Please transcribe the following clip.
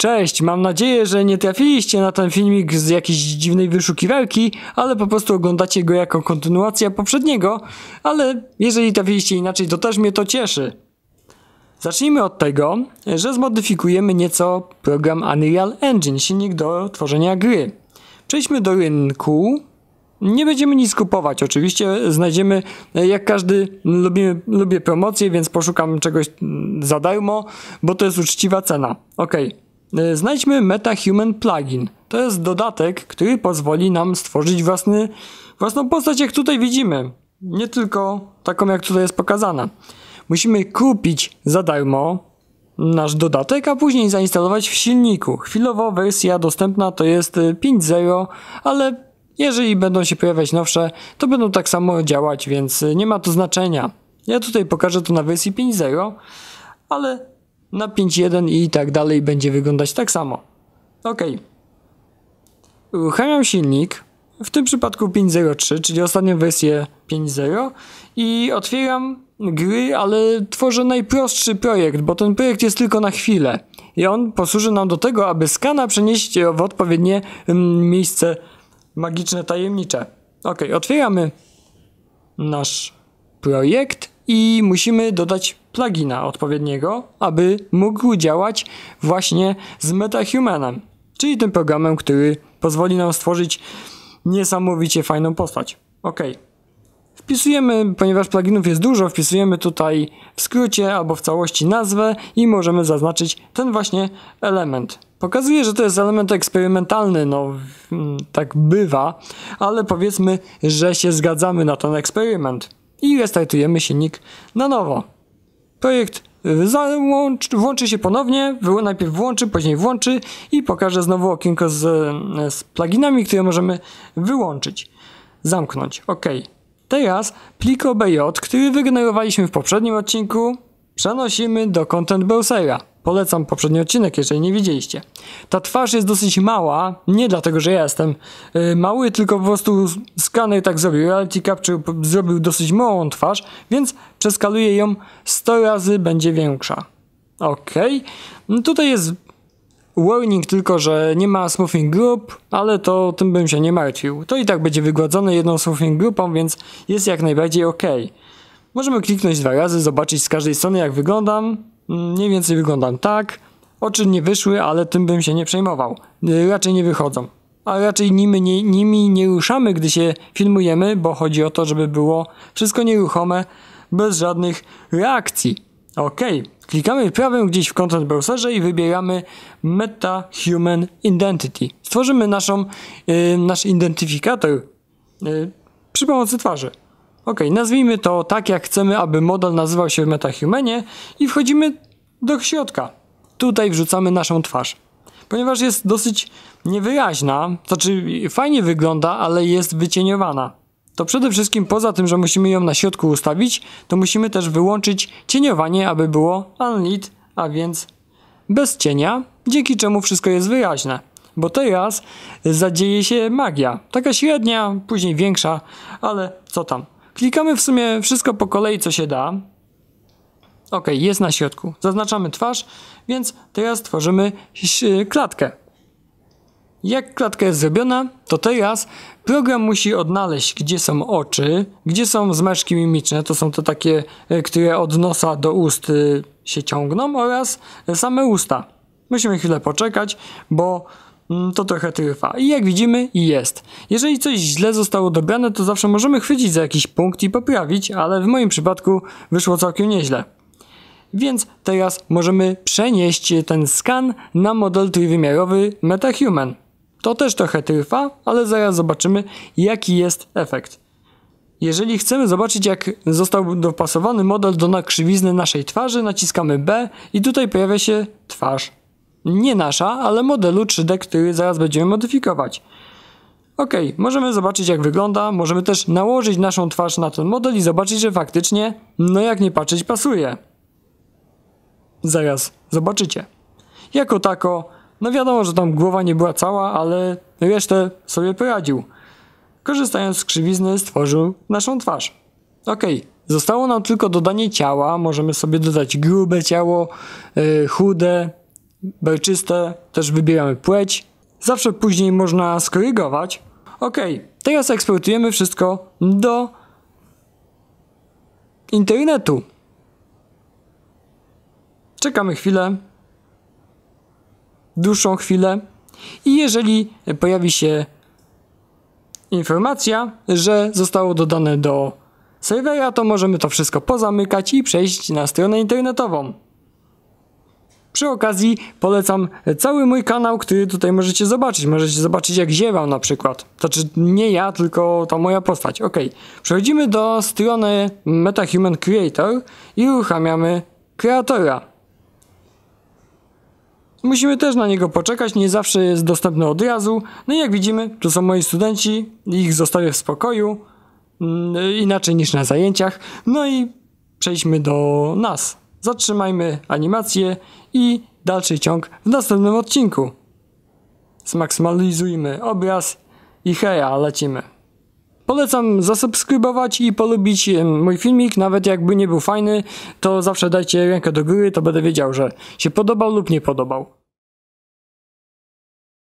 Cześć, mam nadzieję, że nie trafiliście na ten filmik z jakiejś dziwnej wyszukiwarki, ale po prostu oglądacie go jako kontynuacja poprzedniego, ale jeżeli trafiliście inaczej, to też mnie to cieszy. Zacznijmy od tego, że zmodyfikujemy nieco program Unreal Engine, silnik do tworzenia gry. Przejdźmy do rynku. Nie będziemy nic kupować, oczywiście znajdziemy, jak każdy, lubimy, lubię promocje, więc poszukam czegoś za darmo, bo to jest uczciwa cena. Okej. Okay. E, znajdźmy MetaHuman Plugin. To jest dodatek, który pozwoli nam stworzyć własny, własną postać, jak tutaj widzimy. Nie tylko taką, jak tutaj jest pokazana. Musimy kupić za darmo nasz dodatek, a później zainstalować w silniku. Chwilowo wersja dostępna to jest 5.0, e, ale jeżeli będą się pojawiać nowsze, to będą tak samo działać, więc e, nie ma to znaczenia. Ja tutaj pokażę to na wersji 5.0, ale na 5.1 i tak dalej będzie wyglądać tak samo. Ok. Uruchamiam silnik, w tym przypadku 5.03, czyli ostatnią wersję 5.0 i otwieram gry, ale tworzę najprostszy projekt, bo ten projekt jest tylko na chwilę i on posłuży nam do tego, aby skana przenieść w odpowiednie mm, miejsce magiczne, tajemnicze. Ok, otwieramy nasz projekt i musimy dodać plugina odpowiedniego, aby mógł działać właśnie z MetaHumanem, czyli tym programem, który pozwoli nam stworzyć niesamowicie fajną postać. Ok. Wpisujemy, ponieważ pluginów jest dużo, wpisujemy tutaj w skrócie albo w całości nazwę i możemy zaznaczyć ten właśnie element. Pokazuje, że to jest element eksperymentalny, no mm, tak bywa, ale powiedzmy, że się zgadzamy na ten eksperyment i restartujemy silnik na nowo. Projekt włączy się ponownie, najpierw włączy, później włączy i pokaże znowu okienko z, z pluginami, które możemy wyłączyć. Zamknąć. OK. Teraz plik OBJ, który wygenerowaliśmy w poprzednim odcinku, przenosimy do Content Browsera. Polecam poprzedni odcinek, jeżeli nie widzieliście. Ta twarz jest dosyć mała, nie dlatego, że ja jestem y, mały, tylko po prostu skaner tak zrobił. Reality Capture zrobił dosyć małą twarz, więc przeskaluję ją 100 razy, będzie większa. Ok. No tutaj jest warning tylko, że nie ma smoothing group, ale to tym bym się nie martwił. To i tak będzie wygładzone jedną smoothing groupą, więc jest jak najbardziej ok. Możemy kliknąć dwa razy, zobaczyć z każdej strony jak wyglądam mniej więcej wyglądam tak. Oczy nie wyszły, ale tym bym się nie przejmował. E, raczej nie wychodzą. A raczej nimi nie, nimi nie ruszamy, gdy się filmujemy, bo chodzi o to, żeby było wszystko nieruchome, bez żadnych reakcji. OK. Klikamy prawym gdzieś w Content Browserze i wybieramy Meta Human Identity. Stworzymy naszą, yy, nasz identyfikator yy, przy pomocy twarzy. Ok, nazwijmy to tak jak chcemy, aby model nazywał się w MetaHumanie i wchodzimy do środka. Tutaj wrzucamy naszą twarz. Ponieważ jest dosyć niewyraźna, to znaczy fajnie wygląda, ale jest wycieniowana. To przede wszystkim poza tym, że musimy ją na środku ustawić, to musimy też wyłączyć cieniowanie, aby było unlit, a więc bez cienia, dzięki czemu wszystko jest wyraźne bo teraz zadzieje się magia. Taka średnia, później większa, ale co tam. Klikamy w sumie wszystko po kolei, co się da. Ok, jest na środku. Zaznaczamy twarz, więc teraz tworzymy klatkę. Jak klatka jest zrobiona, to teraz program musi odnaleźć, gdzie są oczy, gdzie są zmeszki mimiczne, to są te takie, e, które od nosa do ust e, się ciągną oraz e, same usta. Musimy chwilę poczekać, bo Mm, to trochę trwa. I jak widzimy, jest. Jeżeli coś źle zostało dobrane, to zawsze możemy chwycić za jakiś punkt i poprawić, ale w moim przypadku wyszło całkiem nieźle. Więc teraz możemy przenieść ten skan na model trójwymiarowy MetaHuman. To też trochę trwa, ale zaraz zobaczymy jaki jest efekt. Jeżeli chcemy zobaczyć jak został dopasowany model do nakrzywizny naszej twarzy, naciskamy B i tutaj pojawia się twarz nie nasza, ale modelu 3D, który zaraz będziemy modyfikować. Ok, możemy zobaczyć jak wygląda, możemy też nałożyć naszą twarz na ten model i zobaczyć, że faktycznie, no jak nie patrzeć, pasuje. Zaraz zobaczycie. Jako tako, no wiadomo, że tam głowa nie była cała, ale resztę sobie poradził. Korzystając z krzywizny stworzył naszą twarz. Ok, zostało nam tylko dodanie ciała, możemy sobie dodać grube ciało, yy, chude, belczyste, też wybieramy płeć. Zawsze później można skorygować. Ok, teraz eksportujemy wszystko do internetu. Czekamy chwilę, dłuższą chwilę i jeżeli pojawi się informacja, że zostało dodane do serwera, to możemy to wszystko pozamykać i przejść na stronę internetową. Przy okazji polecam cały mój kanał, który tutaj możecie zobaczyć. Możecie zobaczyć jak ziewam na przykład. Znaczy nie ja, tylko ta moja postać. Ok, przechodzimy do strony MetaHuman Creator i uruchamiamy kreatora. Musimy też na niego poczekać, nie zawsze jest dostępny od razu. No i jak widzimy, tu są moi studenci, ich zostawię w spokoju, mm, inaczej niż na zajęciach. No i przejdźmy do nas. Zatrzymajmy animację i dalszy ciąg w następnym odcinku. Zmaksymalizujmy obraz i heja, lecimy. Polecam zasubskrybować i polubić mój filmik, nawet jakby nie był fajny, to zawsze dajcie rękę do góry, to będę wiedział, że się podobał lub nie podobał.